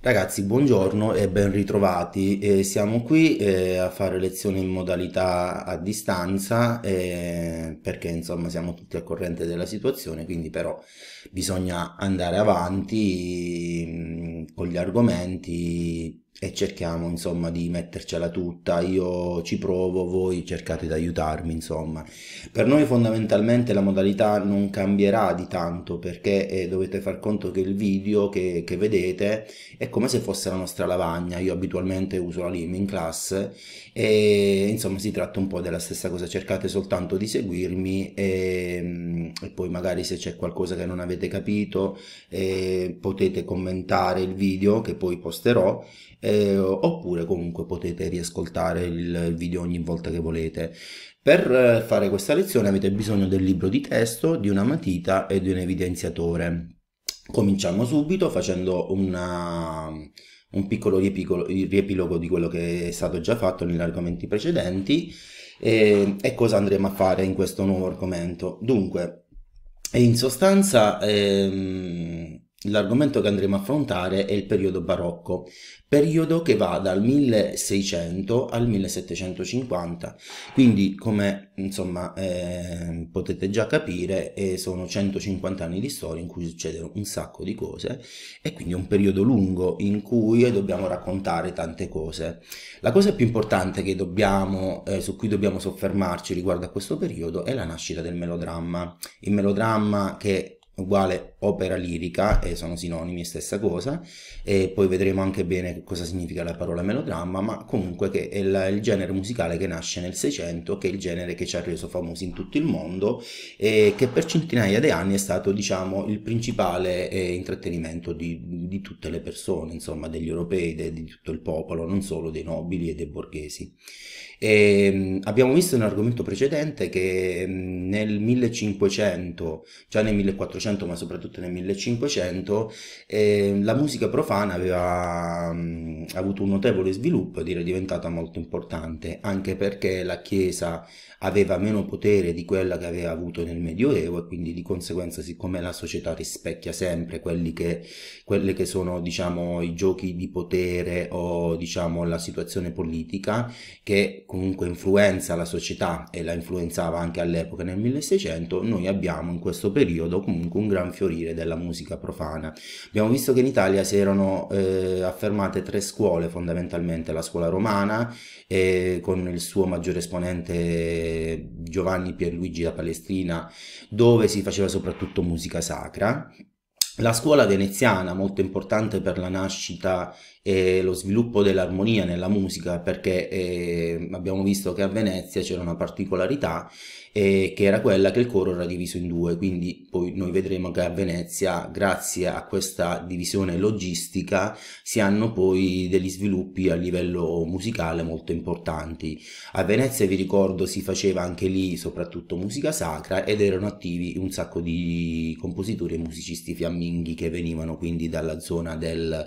Ragazzi, buongiorno e ben ritrovati. Eh, siamo qui eh, a fare lezione in modalità a distanza eh, perché insomma siamo tutti al corrente della situazione, quindi però bisogna andare avanti mh, mm, con gli argomenti e cerchiamo insomma di mettercela tutta, io ci provo, voi cercate di aiutarmi insomma. Per noi fondamentalmente la modalità non cambierà di tanto perché eh, dovete far conto che il video che, che, vedete è come se fosse la nostra lavagna, io abitualmente uso la LIM in class e insomma si tratta un po' della stessa cosa, cercate soltanto di seguirmi e, mm, e poi magari se c'è qualcosa che non avete capito eh, potete commentare il video che poi posterò eh, oppure comunque potete riascoltare il video ogni volta che volete. Per eh, fare questa lezione avete bisogno del libro di testo, di una matita e di un evidenziatore. Cominciamo subito facendo una, un piccolo riepilogo, riepilogo di quello che è stato già fatto negli argomenti precedenti e, e cosa andremo a fare in questo nuovo argomento. Dunque, in sostanza... Ehm, L'argomento che andremo a affrontare è il periodo barocco, periodo che va dal 1600 al 1750, quindi come insomma eh, potete già capire eh, sono 150 anni di storia in cui succedono un sacco di cose e quindi è un periodo lungo in cui dobbiamo raccontare tante cose. La cosa più importante dobbiamo, eh, su cui dobbiamo soffermarci riguardo a questo periodo è la nascita del melodramma, il melodramma che uguale opera lirica e sono sinonimi, stessa cosa, e poi vedremo anche bene cosa significa la parola melodramma, ma comunque che è la, il genere musicale che nasce nel Seicento, che è il genere che ci ha reso famosi in tutto il mondo e che per centinaia di anni è stato diciamo il principale eh, intrattenimento di, di, tutte le persone, insomma degli europei, de, di tutto il popolo, non solo dei nobili e dei borghesi. E, ehm, abbiamo visto in un argomento precedente che mm, nel 1500, già nel 1400 ma soprattutto soprattutto nel 1500, eh, la musica profana aveva mh, mm, avuto un notevole sviluppo ed era diventata molto importante, anche perché la Chiesa aveva meno potere di quella che aveva avuto nel Medioevo e quindi di conseguenza siccome la società rispecchia sempre quelli che, quelli che sono diciamo, i giochi di potere o diciamo, la situazione politica che comunque influenza la società e la influenzava anche all'epoca nel 1600, noi abbiamo in questo periodo comunque un gran fiorire morire della musica profana. Abbiamo visto che in Italia si erano eh, affermate tre scuole, fondamentalmente la scuola romana, eh, con il suo maggiore esponente Giovanni Pierluigi da Palestrina, dove si faceva soprattutto musica sacra. La scuola veneziana, molto importante per la nascita e lo sviluppo dell'armonia nella musica perché eh, abbiamo visto che a Venezia c'era una particolarità eh, che era quella che il coro era diviso in due quindi poi noi vedremo che a Venezia grazie a questa divisione logistica si hanno poi degli sviluppi a livello musicale molto importanti a Venezia vi ricordo si faceva anche lì soprattutto musica sacra ed erano attivi un sacco di compositori e musicisti fiamminghi che venivano quindi dalla zona del,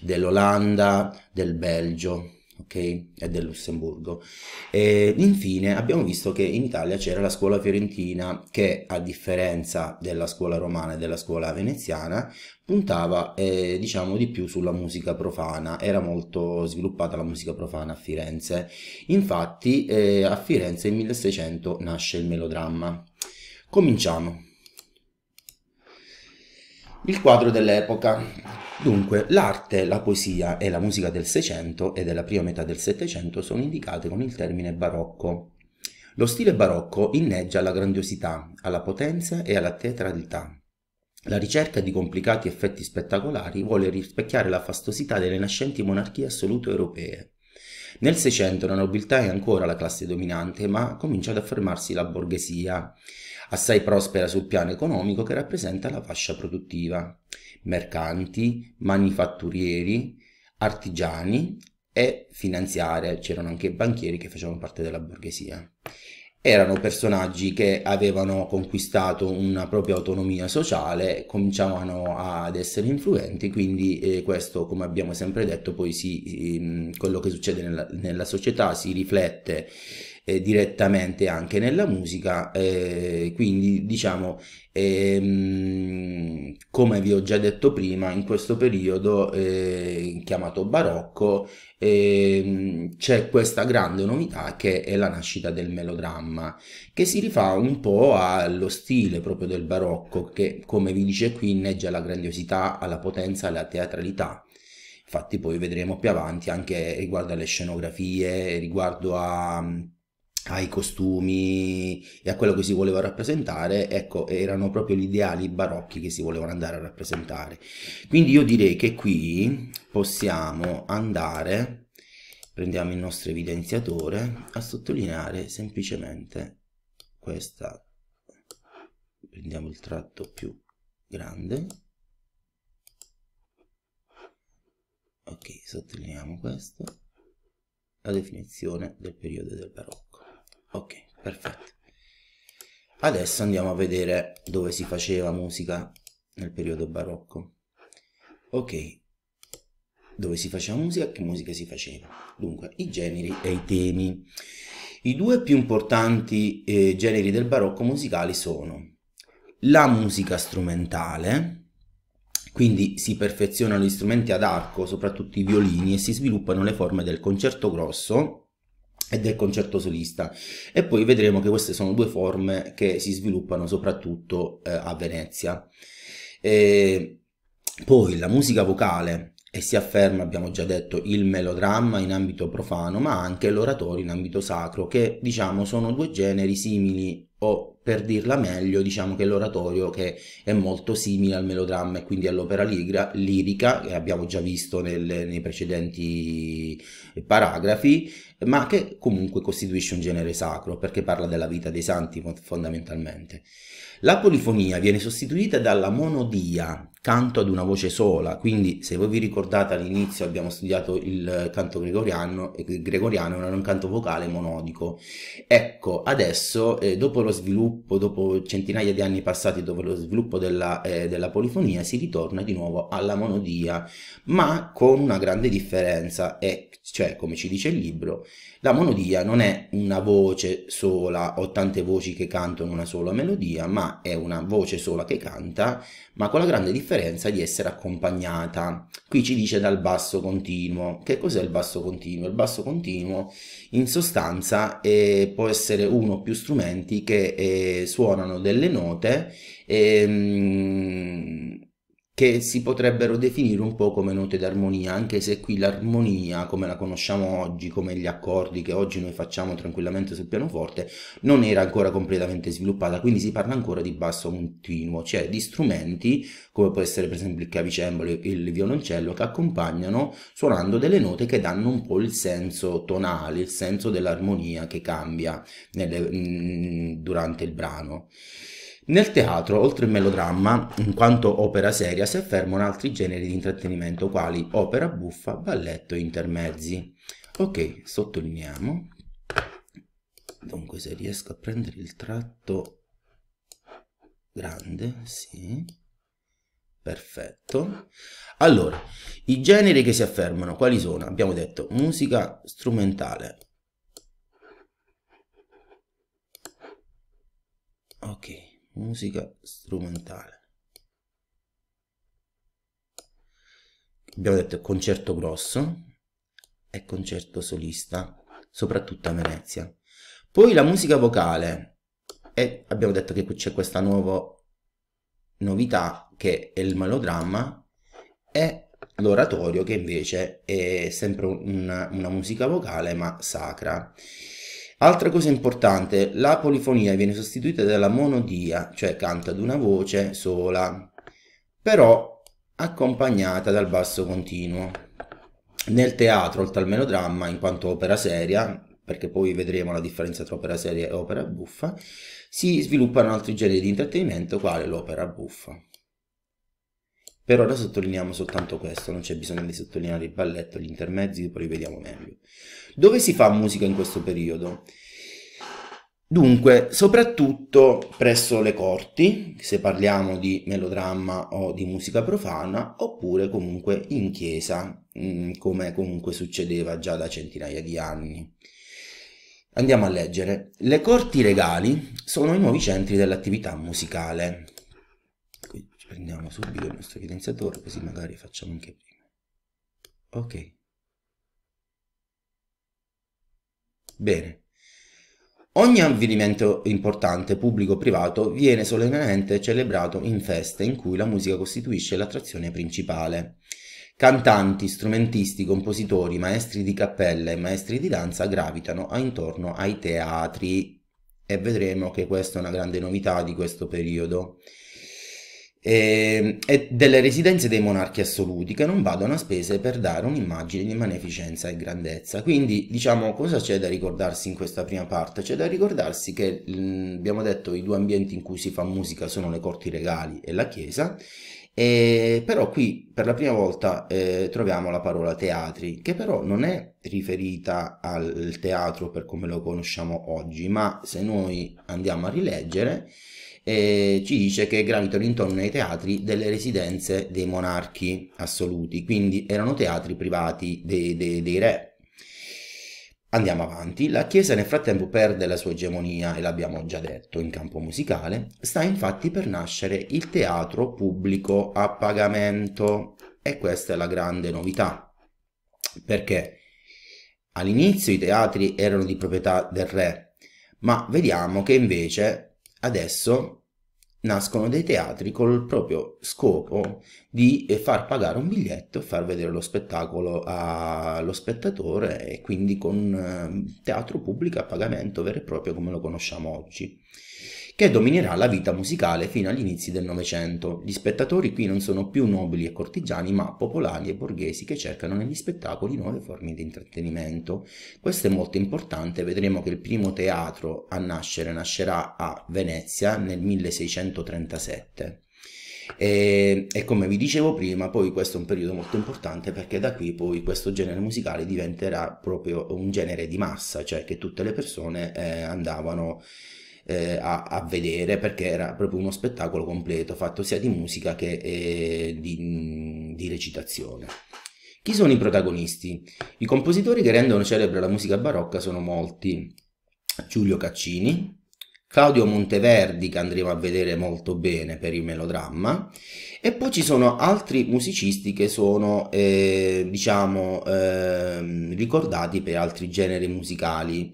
dell'Olanda dell'Olanda, del Belgio okay? e del Lussemburgo. E infine abbiamo visto che in Italia c'era la scuola fiorentina che a differenza della scuola romana e della scuola veneziana puntava eh, diciamo di più sulla musica profana, era molto sviluppata la musica profana a Firenze. Infatti eh, a Firenze nel 1600 nasce il melodramma. Cominciamo. Il quadro dell'epoca. Dunque, l'arte, la poesia e la musica del Seicento e della prima metà del Settecento sono indicate con il termine barocco. Lo stile barocco inneggia alla grandiosità, alla potenza e alla teatralità. La ricerca di complicati effetti spettacolari vuole rispecchiare la fastosità delle nascenti monarchie assolute europee. Nel Seicento la nobiltà è ancora la classe dominante, ma comincia ad affermarsi la borghesia, assai prospera sul piano economico che rappresenta la fascia produttiva mercanti, manifatturieri, artigiani e finanziarie, c'erano anche banchieri che facevano parte della borghesia. Erano personaggi che avevano conquistato una propria autonomia sociale, cominciavano ad essere influenti, quindi eh, questo, come abbiamo sempre detto, poi si, eh, quello che succede nella, nella società si riflette eh, direttamente anche nella musica, eh, quindi diciamo, ehm, come vi ho già detto prima, in questo periodo eh, chiamato barocco ehm, c'è questa grande novità che è la nascita del melodramma, che si rifà un po' allo stile proprio del barocco, che come vi dice qui inneggia alla grandiosità, alla potenza, alla teatralità infatti poi vedremo più avanti anche riguardo alle scenografie, riguardo a, ai costumi e a quello che si voleva rappresentare, ecco, erano proprio gli ideali barocchi che si volevano andare a rappresentare. Quindi io direi che qui possiamo andare, prendiamo il nostro evidenziatore, a sottolineare semplicemente questa, prendiamo il tratto più grande, ok, sottolineiamo questo, la definizione del periodo del barocco ok perfetto adesso andiamo a vedere dove si faceva musica nel periodo barocco ok dove si faceva musica e che musica si faceva dunque i generi e i temi i due più importanti eh, generi del barocco musicali sono la musica strumentale quindi si perfezionano gli strumenti ad arco, soprattutto i violini, e si sviluppano le forme del concerto grosso, e del concerto solista e poi vedremo che queste sono due forme che si sviluppano soprattutto eh, a Venezia. E poi la musica vocale e si afferma, abbiamo già detto, il melodramma in ambito profano, ma anche l'oratorio in ambito sacro, che diciamo sono due generi simili o per dirla meglio, diciamo che l'oratorio che è molto simile al melodramma e quindi all'opera lirica, che abbiamo già visto nel, nei precedenti paragrafi, ma che comunque costituisce un genere sacro perché parla della vita dei santi fondamentalmente. La polifonia viene sostituita dalla monodia, canto ad una voce sola. Quindi, se voi vi ricordate all'inizio abbiamo studiato il canto gregoriano, e il gregoriano era un canto vocale monodico. Ecco, adesso, eh, dopo lo sviluppo, dopo centinaia di anni passati, dopo lo sviluppo della, eh, della polifonia, si ritorna di nuovo alla monodia, ma con una grande differenza, e cioè, come ci dice il libro, la monodia non è una voce sola o tante voci che cantano una sola melodia, ma è una voce sola che canta, ma con la grande differenza differenza di essere accompagnata. Qui ci dice dal basso continuo. Che cos'è il basso continuo? Il basso continuo in sostanza eh, può essere uno o più strumenti che eh, suonano delle note ehm, che si potrebbero definire un po' come note d'armonia, anche se qui l'armonia, come la conosciamo oggi, come gli accordi che oggi noi facciamo tranquillamente sul pianoforte, non era ancora completamente sviluppata, quindi si parla ancora di basso continuo, cioè di strumenti, come può essere per esempio il clavicembalo e il violoncello, che accompagnano suonando delle note che danno un po' il senso tonale, il senso dell'armonia che cambia nelle, mm, durante il brano. Nel teatro, oltre il melodramma, in quanto opera seria, si affermano altri generi di intrattenimento quali opera buffa, balletto e intermezzi. Ok, sottolineiamo. Dunque, se riesco a prendere il tratto grande, sì. Perfetto. Allora, i generi che si affermano quali sono? Abbiamo detto musica strumentale, musica strumentale. Abbiamo detto concerto grosso e concerto solista, soprattutto a Venezia. Poi la musica vocale, e abbiamo detto che c'è questa nuova novità che è il melodramma e l'oratorio che invece è sempre un, una musica vocale ma sacra. Altra cosa importante, la polifonia viene sostituita dalla monodia, cioè canta ad una voce sola, però accompagnata dal basso continuo. Nel teatro, oltre al melodramma, in quanto opera seria, perché poi vedremo la differenza tra opera seria e opera buffa, si sviluppano altri generi di intrattenimento quale l'opera buffa. Per ora sottolineiamo soltanto questo, non c'è bisogno di sottolineare il balletto, gli intermezzi, poi li vediamo meglio. Dove si fa musica in questo periodo? Dunque, soprattutto presso le corti, se parliamo di melodramma o di musica profana, oppure comunque in chiesa, mm, come comunque succedeva già da centinaia di anni. Andiamo a leggere. Le corti regali sono i nuovi centri dell'attività musicale, prendiamo subito il nostro evidenziatore così magari facciamo anche prima ok bene Ogni avvenimento importante, pubblico o privato, viene solennemente celebrato in feste in cui la musica costituisce l'attrazione principale. Cantanti, strumentisti, compositori, maestri di cappella e maestri di danza gravitano intorno ai teatri e vedremo che questa è una grande novità di questo periodo e, ehm, e delle residenze dei monarchi assoluti che non vadano a spese per dare un'immagine di magnificenza e grandezza. Quindi, diciamo, cosa c'è da ricordarsi in questa prima parte? C'è da ricordarsi che, mh, mm, abbiamo detto, i due ambienti in cui si fa musica sono le corti regali e la chiesa, e però qui per la prima volta eh, troviamo la parola teatri, che però non è riferita al teatro per come lo conosciamo oggi, ma se noi andiamo a rileggere, eh, ci dice che gravitano intorno ai teatri delle residenze dei monarchi assoluti, quindi erano teatri privati dei, dei, dei re. Andiamo avanti, la Chiesa nel frattempo perde la sua egemonia, e l'abbiamo già detto, in campo musicale, sta infatti per nascere il teatro pubblico a pagamento e questa è la grande novità, perché all'inizio i teatri erano di proprietà del re, ma vediamo che invece adesso nascono dei teatri con il proprio scopo di eh, far pagare un biglietto far vedere lo spettacolo allo spettatore e quindi con ehm, teatro pubblico a pagamento vero e proprio come lo conosciamo oggi che dominerà la vita musicale fino agli inizi del Novecento. Gli spettatori qui non sono più nobili e cortigiani, ma popolari e borghesi che cercano negli spettacoli nuove forme di intrattenimento. Questo è molto importante, vedremo che il primo teatro a nascere nascerà a Venezia nel 1637. E, e, come vi dicevo prima, poi questo è un periodo molto importante perché da qui poi questo genere musicale diventerà proprio un genere di massa, cioè che tutte le persone eh, andavano eh, a, a, vedere perché era proprio uno spettacolo completo fatto sia di musica che eh, di, di recitazione. Chi sono i protagonisti? I compositori che rendono celebre la musica barocca sono molti. Giulio Caccini, Claudio Monteverdi che andremo a vedere molto bene per il melodramma e poi ci sono altri musicisti che sono eh, diciamo eh, ricordati per altri generi musicali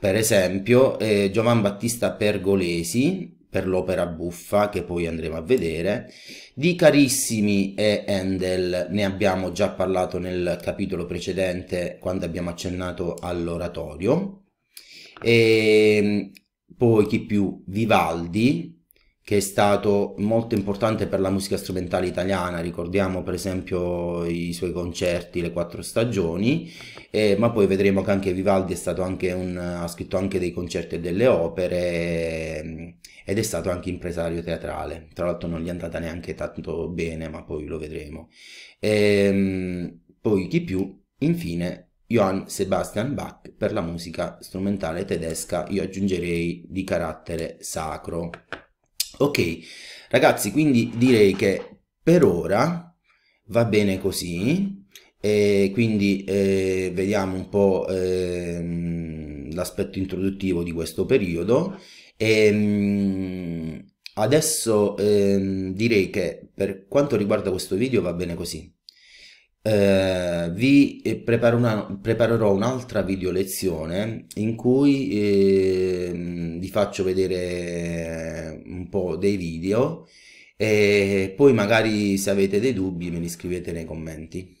per esempio, eh, Giovan Battista Pergolesi, per l'opera buffa che poi andremo a vedere. Di Carissimi e Handel ne abbiamo già parlato nel capitolo precedente quando abbiamo accennato all'oratorio. E ehm, poi chi più? Vivaldi, che è stato molto importante per la musica strumentale italiana, ricordiamo per esempio i suoi concerti, le quattro stagioni, eh, ma poi vedremo che anche Vivaldi anche un, ha scritto anche dei concerti e delle opere ehm, ed è stato anche impresario teatrale, tra l'altro non gli è andata neanche tanto bene, ma poi lo vedremo. E, ehm, poi chi più, infine Johann Sebastian Bach per la musica strumentale tedesca, io aggiungerei di carattere sacro. Ok, ragazzi, quindi direi che per ora va bene così. E quindi eh, vediamo un po' eh, l'aspetto introduttivo di questo periodo. E, ehm, adesso eh, direi che per quanto riguarda questo video va bene così. Eh, vi eh, preparo una, preparerò un'altra video lezione in cui eh, vi faccio vedere eh, un po' dei video e poi magari se avete dei dubbi me li scrivete nei commenti.